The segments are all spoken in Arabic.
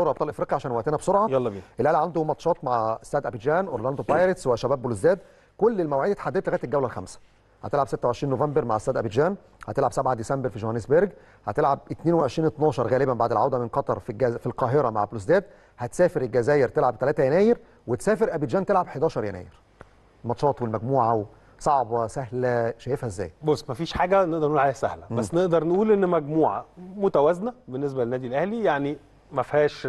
دوري ابطال افريقيا عشان وقتنا بسرعه يلا بينا الاهلي عنده ماتشات مع استاد ابيجان اورلاندو إيه. بايرتس وشباب بلوزداد كل المواعيد اتحددت لغايه الجوله الخامسه هتلعب 26 نوفمبر مع استاد ابيجان هتلعب 7 ديسمبر في جوهانسبرج هتلعب 22 12 غالبا بعد العوده من قطر في الجز... في القاهره مع بلوزداد هتسافر الجزائر تلعب 3 يناير وتسافر ابيجان تلعب 11 يناير الماتشات والمجموعه و... صعبه سهله شايفها ازاي بص مفيش حاجه نقدر نقول عليها سهله بس م. نقدر نقول ان مجموعه متوازنه بالنسبه للنادي الاهلي يعني ما فيهاش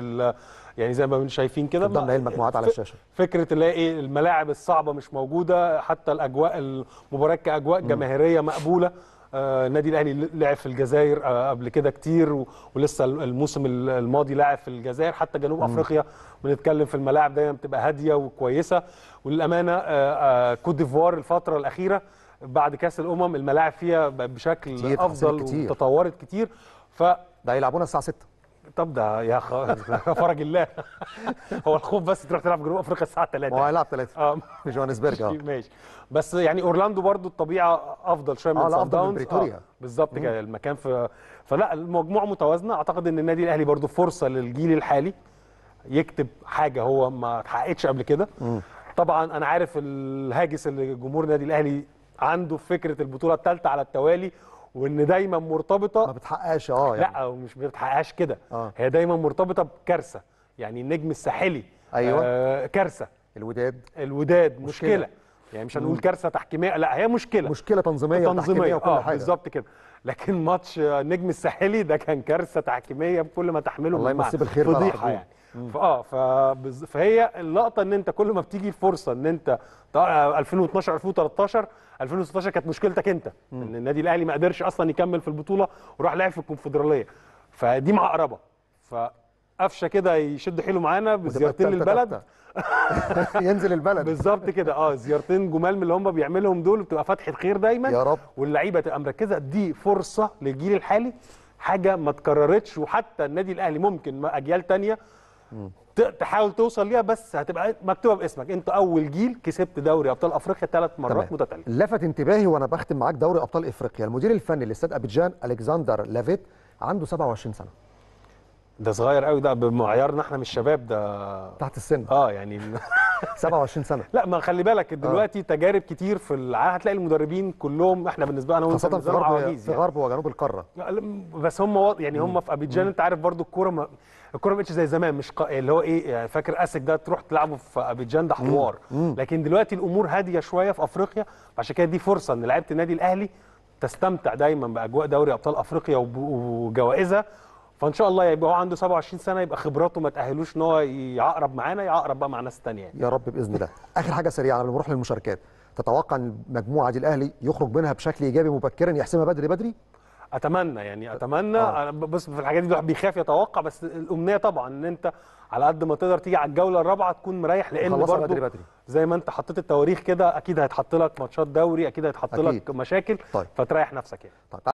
يعني زي ما بنشايفين شايفين كده قدامنا هي المجموعات على الشاشه فكره اللي هي ايه الملاعب الصعبه مش موجوده حتى الاجواء المباراه كاجواء جماهيريه مقبوله النادي آه الاهلي لعب في الجزائر آه قبل كده كتير ولسه الموسم الماضي لعب في الجزائر حتى جنوب مم. افريقيا بنتكلم في الملاعب دايما بتبقى هاديه وكويسه وللامانه آه, آه، كوت ديفوار الفتره الاخيره بعد كاس الامم الملاعب فيها بشكل كتير افضل كتير. وتطورت كتير ف ده هيلعبونا الساعه 6 طب ده يا فرج الله هو الخوف بس تروح تلعب جنوب افريقيا الساعه 3 هو هيلعب 3 اه في جوهانسبرج اه ماشي بس يعني اورلاندو برضو الطبيعه افضل شويه من سان آه، داونز بريتوريا آه بالظبط كده المكان في فلا المجموعه متوازنه اعتقد ان النادي الاهلي برضو فرصه للجيل الحالي يكتب حاجه هو ما اتحققتش قبل كده طبعا انا عارف الهاجس اللي جمهور النادي الاهلي عنده فكره البطوله الثالثه على التوالي وان دايما مرتبطه ما بتحققش اه يعني لا ومش بتحققش كده آه. هي دايما مرتبطه بكارثه يعني النجم الساحلي ايوه آه كارثه الوداد الوداد مشكله, مشكلة. يعني مش هنقول كارثه تحكيميه لا هي مشكله مشكله تنظيميه تنظيميه وكل آه حاجه بالظبط كده لكن ماتش نجم الساحلي ده كان كارثه تحكيميه بكل ما تحمله الله يمسيه بالخير فضيحه يعني فاه فبز... فهي اللقطه ان انت كل ما بتيجي فرصه ان انت 2012 2013 2016 كانت مشكلتك انت مم. ان النادي الاهلي ما قدرش اصلا يكمل في البطوله وراح لعب في الكونفدراليه فدي معقربه ف قفشه كده يشد حيله معانا بزيارتين للبلد ينزل البلد بالظبط كده اه زيارتين جمال من اللي هم بيعملهم دول بتبقى فتحه خير دايما يا رب واللعيبه تبقى مركزه دي فرصه للجيل الحالي حاجه ما اتكررتش وحتى النادي الاهلي ممكن اجيال تانية تحاول توصل ليها بس هتبقى مكتوبه باسمك انت اول جيل كسبت دوري ابطال افريقيا ثلاث مرات متتاليه لفت انتباهي وانا بختم معاك دوري ابطال افريقيا المدير الفني لاستاد ابيجان الكسندر لافيت عنده 27 سنه ده صغير قوي ده بمعيارنا احنا مش شباب ده تحت السن اه يعني 27 سنه لا ما خلي بالك آه. دلوقتي آه. تجارب كتير في العالم هتلاقي المدربين كلهم احنا بالنسبه لنا خاصه في غرب في يعني. غرب وجنوب القاره بس هم و... يعني هم في ابيجان انت عارف برضو الكوره ما... الكوره ما بقتش زي زمان مش ق... اللي هو ايه يعني فاكر اسك ده تروح تلعبه في ابيجان ده حوار لكن دلوقتي الامور هاديه شويه في افريقيا فعشان كده دي فرصه ان لعيبه النادي الاهلي تستمتع دايما باجواء دوري ابطال افريقيا وب... وجوائزها فان شاء الله يبقى هو عنده 27 سنه يبقى خبراته ما تاهلوش ان هو يعقرب معانا يعقرب بقى مع ناس ثانيه يعني. يا رب باذن الله اخر حاجه سريعه قبل ما نروح للمشاركات تتوقع ان المجموعه دي الاهلي يخرج منها بشكل ايجابي مبكرا يحسمها بدري بدري اتمنى يعني اتمنى آه. بص في الحاجات دي الواحد بيخاف يتوقع بس الامنيه طبعا ان انت على قد ما تقدر تيجي على الجوله الرابعه تكون مريح لان برضه بدري بدري. زي ما انت حطيت التواريخ كده اكيد هيتحط لك ماتشات دوري اكيد هيتحط لك مشاكل طيب. فتريح نفسك يعني طيب.